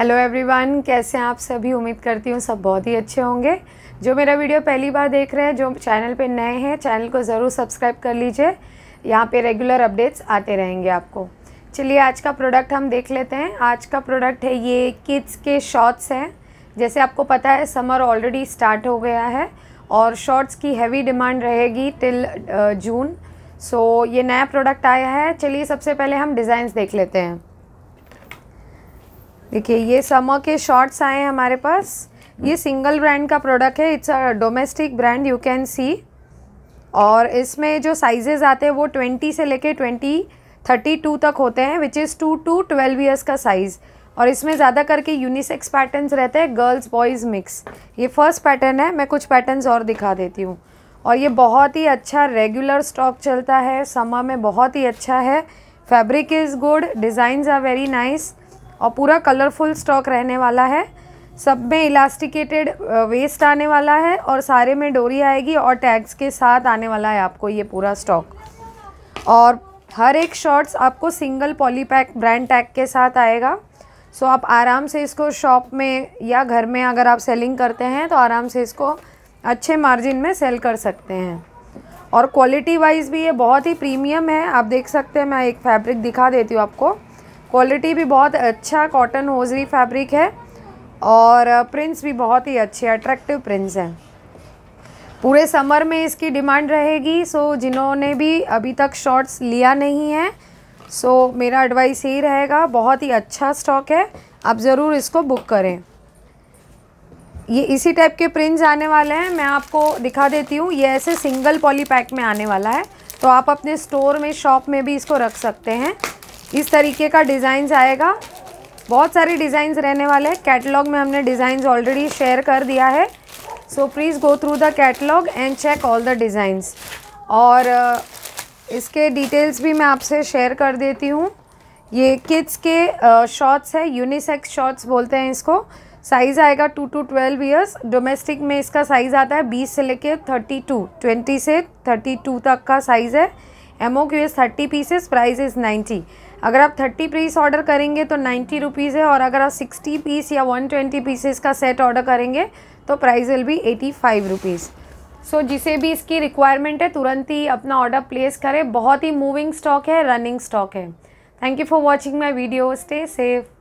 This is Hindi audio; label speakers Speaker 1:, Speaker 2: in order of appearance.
Speaker 1: हेलो एवरीवन कैसे हैं आप सभी उम्मीद करती हूँ सब बहुत ही अच्छे होंगे जो मेरा वीडियो पहली बार देख रहे हैं जो चैनल पे नए हैं चैनल को ज़रूर सब्सक्राइब कर लीजिए यहाँ पे रेगुलर अपडेट्स आते रहेंगे आपको चलिए आज का प्रोडक्ट हम देख लेते हैं आज का प्रोडक्ट है ये किड्स के शॉर्ट्स हैं जैसे आपको पता है समर ऑलरेडी स्टार्ट हो गया है और शॉर्ट्स की हैवी डिमांड रहेगी टिल जून सो ये नया प्रोडक्ट आया है चलिए सबसे पहले हम डिज़ाइंस देख लेते हैं देखिए ये समर के शॉर्ट्स आए हैं हमारे पास ये सिंगल ब्रांड का प्रोडक्ट है it's a domestic brand you can see और इसमें जो साइजेज़ आते हैं वो ट्वेंटी से लेके ट्वेंटी थर्टी टू तक होते हैं which is two to twelve years का साइज़ और इसमें ज़्यादा करके यूनिसेक्स पैटर्न्स रहते हैं गर्ल्स बॉयज़ मिक्स ये फर्स्ट पैटर्न है मैं कुछ पैटर्न्स और दिखा देती हूँ और ये बहुत ही अच्छा रेगुलर स्टॉक चलता है समा में बहुत ही अच्छा है fabric is good designs are very nice और पूरा कलरफुल स्टॉक रहने वाला है सब में इलास्टिकेटेड वेस्ट आने वाला है और सारे में डोरी आएगी और टैग्स के साथ आने वाला है आपको ये पूरा स्टॉक और हर एक शॉर्ट्स आपको सिंगल पॉलीपैक ब्रांड टैग के साथ आएगा सो आप आराम से इसको शॉप में या घर में अगर आप सेलिंग करते हैं तो आराम से इसको अच्छे मार्जिन में सेल कर सकते हैं और क्वालिटी वाइज भी ये बहुत ही प्रीमियम है आप देख सकते हैं मैं एक फैब्रिक दिखा देती हूँ आपको क्वालिटी भी बहुत अच्छा कॉटन होजरी फैब्रिक है और प्रिंट्स uh, भी बहुत ही अच्छे अट्रैक्टिव प्रिंट्स हैं पूरे समर में इसकी डिमांड रहेगी सो जिन्होंने भी अभी तक शॉर्ट्स लिया नहीं है सो मेरा एडवाइस यही रहेगा बहुत ही अच्छा स्टॉक है आप ज़रूर इसको बुक करें ये इसी टाइप के प्रिंट्स आने वाले हैं मैं आपको दिखा देती हूँ ये ऐसे सिंगल पॉली पैक में आने वाला है तो आप अपने स्टोर में शॉप में भी इसको रख सकते हैं इस तरीके का डिज़ाइंस आएगा बहुत सारे डिज़ाइंस रहने वाले हैं कैटलॉग में हमने डिज़ाइंस ऑलरेडी शेयर कर दिया है so please go through the catalogue and check all the designs और इसके डिटेल्स भी मैं आपसे शेयर कर देती हूँ ये किड्स के शॉर्ट्स है यूनिसेक्स शॉर्ट्स बोलते हैं इसको साइज़ आएगा two to twelve years domestic में इसका साइज़ आता है बीस से लेके थर्टी टू ट्वेंटी से थर्टी टू तक का साइज़ है MO Q is thirty pieces price is ninety अगर आप थर्टी पीस ऑर्डर करेंगे तो नाइन्टी रुपीज़ है और अगर आप सिक्सटी पीस या वन ट्वेंटी पीसेस का सेट ऑर्डर करेंगे तो प्राइस विल भी एटी फाइव रुपीज़ सो जिसे भी इसकी रिक्वायरमेंट है तुरंत ही अपना ऑर्डर प्लेस करें बहुत ही मूविंग स्टॉक है रनिंग स्टॉक है thank you for watching my video stay safe